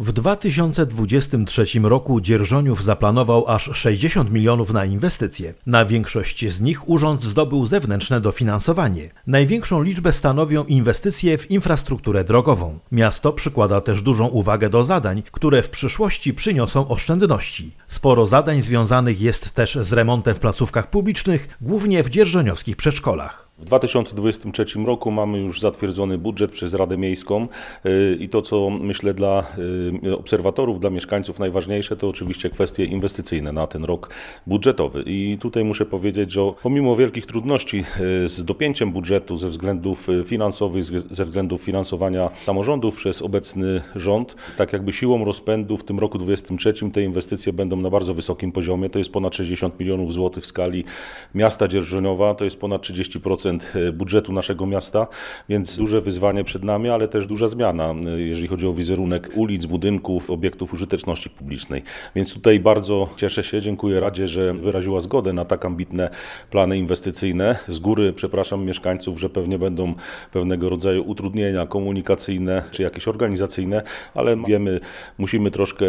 W 2023 roku Dzierżoniów zaplanował aż 60 milionów na inwestycje. Na większość z nich urząd zdobył zewnętrzne dofinansowanie. Największą liczbę stanowią inwestycje w infrastrukturę drogową. Miasto przykłada też dużą uwagę do zadań, które w przyszłości przyniosą oszczędności. Sporo zadań związanych jest też z remontem w placówkach publicznych, głównie w dzierżoniowskich przedszkolach. W 2023 roku mamy już zatwierdzony budżet przez Radę Miejską y, i to, co myślę dla y, obserwatorów, dla mieszkańców najważniejsze, to oczywiście kwestie inwestycyjne na ten rok budżetowy. I tutaj muszę powiedzieć, że pomimo wielkich trudności y, z dopięciem budżetu ze względów finansowych, ze względów finansowania samorządów przez obecny rząd, tak jakby siłą rozpędu w tym roku 2023 te inwestycje będą na bardzo wysokim poziomie. To jest ponad 60 milionów złotych w skali miasta Dzierżoniowa, to jest ponad 30% 10% e, budżetu naszego miasta, więc duże wyzwanie przed nami, ale też duża zmiana, e, jeżeli chodzi o wizerunek ulic, budynków, obiektów użyteczności publicznej. Więc tutaj bardzo cieszę się, dziękuję Radzie, że wyraziła zgodę na tak ambitne plany inwestycyjne. Z góry przepraszam mieszkańców, że pewnie będą pewnego rodzaju utrudnienia komunikacyjne czy jakieś organizacyjne, ale wiemy, musimy troszkę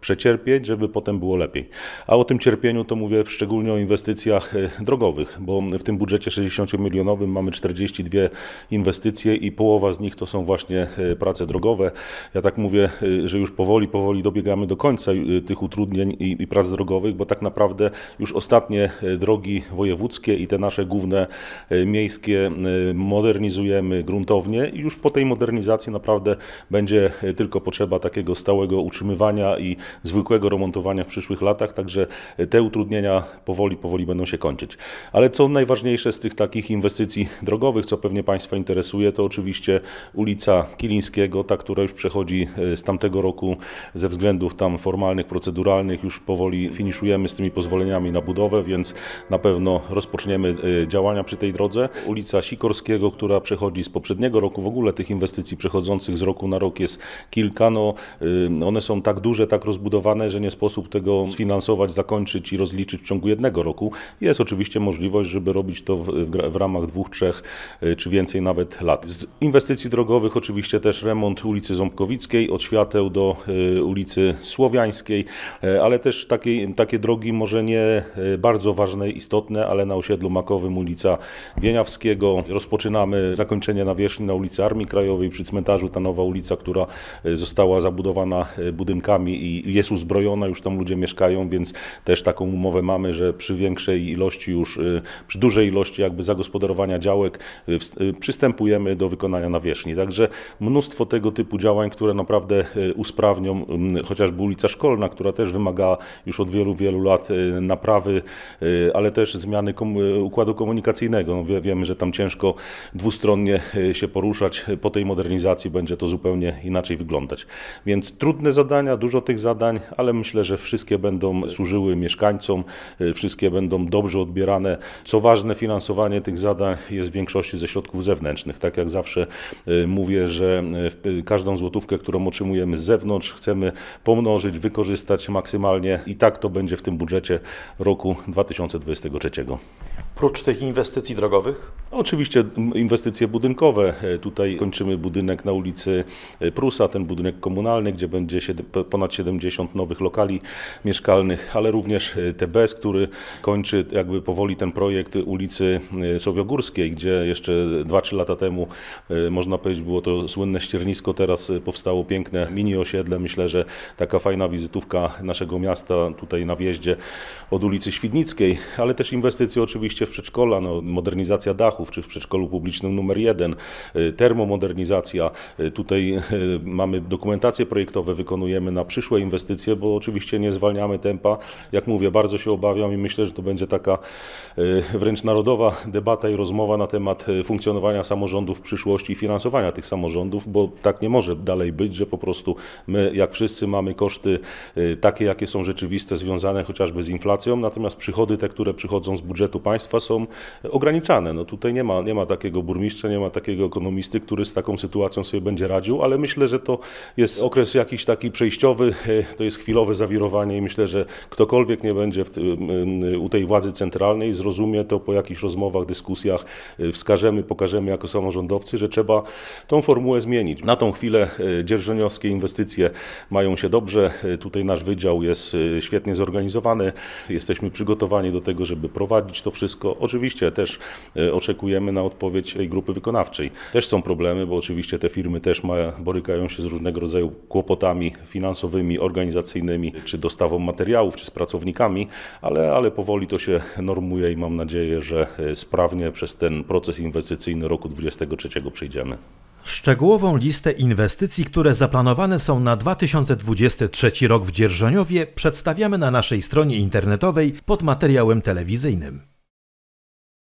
przecierpieć, żeby potem było lepiej. A o tym cierpieniu to mówię szczególnie o inwestycjach e, drogowych, bo w tym budżecie 60-milionowym mamy 42 inwestycje i połowa z nich to są właśnie e, prace drogowe. Ja tak mówię, e, że już powoli, powoli dobiegamy do końca tych utrudnień i, i prac drogowych, bo tak naprawdę już ostatnie drogi wojewódzkie i te nasze główne miejskie modernizujemy gruntownie i już po tej modernizacji naprawdę będzie tylko potrzeba takiego stałego utrzymywania i zwykłego remontowania w przyszłych latach, także te utrudnienia powoli, powoli będą się kończyć. Ale co najważniejsze z tych takich inwestycji drogowych, co pewnie Państwa interesuje, to oczywiście ulica Kilińskiego, ta, która już przechodzi e, z tamtego roku ze względów tam formalnych, proceduralnych, już powoli finiszujemy z tymi pozwoleniami na budowę, więc na pewno rozpoczniemy e, działania przy tej drodze. Ulica Sikorskiego, która przechodzi z poprzedniego roku, w ogóle tych inwestycji przechodzących z roku na rok jest kilka, no e, one są tak duże, tak rozbudowane, rozbudowane, że nie sposób tego sfinansować, zakończyć i rozliczyć w ciągu jednego roku. Jest oczywiście możliwość, żeby robić to w, w ramach dwóch, trzech y, czy więcej nawet lat. Z inwestycji drogowych oczywiście też remont ulicy Ząbkowickiej, od świateł do y, ulicy Słowiańskiej, y, ale też takie, takie drogi może nie bardzo ważne, istotne, ale na osiedlu Makowym ulica Wieniawskiego. Rozpoczynamy zakończenie nawierzchni na ulicy Armii Krajowej przy cmentarzu ta nowa ulica, która została zabudowana budynkami i jest uzbrojona, już tam ludzie mieszkają, więc też taką umowę mamy, że przy większej ilości już, y, przy dużej ilości jakby zagospodarowania działek y, y, przystępujemy do wykonania nawierzchni. Także mnóstwo tego typu działań, które naprawdę usprawnią mm, chociażby ulica Szkolna, która też wymaga już od wielu, wielu lat naprawy, ale też zmiany układu komunikacyjnego. No, wiemy, że tam ciężko dwustronnie się poruszać. Po tej modernizacji będzie to zupełnie inaczej wyglądać. Więc trudne zadania, dużo tych zadań ale myślę, że wszystkie będą służyły mieszkańcom, y, wszystkie będą dobrze odbierane. Co ważne, finansowanie tych zadań jest w większości ze środków zewnętrznych. Tak jak zawsze y, mówię, że y, każdą złotówkę, którą otrzymujemy z zewnątrz, chcemy pomnożyć, wykorzystać maksymalnie i tak to będzie w tym budżecie roku 2023. Prócz tych inwestycji drogowych? Oczywiście inwestycje budynkowe. E, tutaj kończymy budynek na ulicy e, Prusa, ten budynek komunalny, gdzie będzie ponad 70 nowych lokali mieszkalnych, ale również e, TBS, który kończy jakby powoli ten projekt ulicy Sowiogórskiej, gdzie jeszcze 2-3 lata temu można powiedzieć było to słynne ściernisko, teraz powstało piękne mini osiedle. Myślę, że taka fajna wizytówka naszego miasta tutaj na wjeździe od ulicy Świdnickiej, ale też inwestycje oczywiście w przedszkola, no, modernizacja dachów, czy w przedszkolu publicznym numer jeden, y, termomodernizacja. Y, tutaj y, mamy dokumentacje projektowe, wykonujemy na przyszłe inwestycje, bo oczywiście nie zwalniamy tempa. Jak mówię, bardzo się obawiam i myślę, że to będzie taka wręcz narodowa debata i rozmowa na temat funkcjonowania samorządów w przyszłości i finansowania tych samorządów, bo tak nie może dalej być, że po prostu my, jak wszyscy, mamy koszty takie, jakie są rzeczywiste, związane chociażby z inflacją, natomiast przychody te, które przychodzą z budżetu państwa, państwa są ograniczane. No tutaj nie ma, nie ma takiego burmistrza, nie ma takiego ekonomisty, który z taką sytuacją sobie będzie radził, ale myślę, że to jest okres jakiś taki przejściowy, e, to jest chwilowe zawirowanie i myślę, że ktokolwiek nie będzie tym, u tej władzy centralnej zrozumie to po jakichś rozmowach, dyskusjach, e, wskażemy, pokażemy jako samorządowcy, że trzeba tą formułę zmienić. Na tą chwilę e, dzierżoniowskie inwestycje mają się dobrze, tutaj nasz wydział jest świetnie zorganizowany, jesteśmy przygotowani do tego, żeby prowadzić to wszystko, tylko oczywiście też e, oczekujemy na odpowiedź tej grupy wykonawczej. Też są problemy, bo oczywiście te firmy też ma, borykają się z różnego rodzaju kłopotami finansowymi, organizacyjnymi, czy dostawą materiałów, czy z pracownikami, ale, ale powoli to się normuje i mam nadzieję, że e, sprawnie przez ten proces inwestycyjny roku 2023 przejdziemy. Szczegółową listę inwestycji, które zaplanowane są na 2023 rok w Dzierżoniowie, przedstawiamy na naszej stronie internetowej pod materiałem telewizyjnym.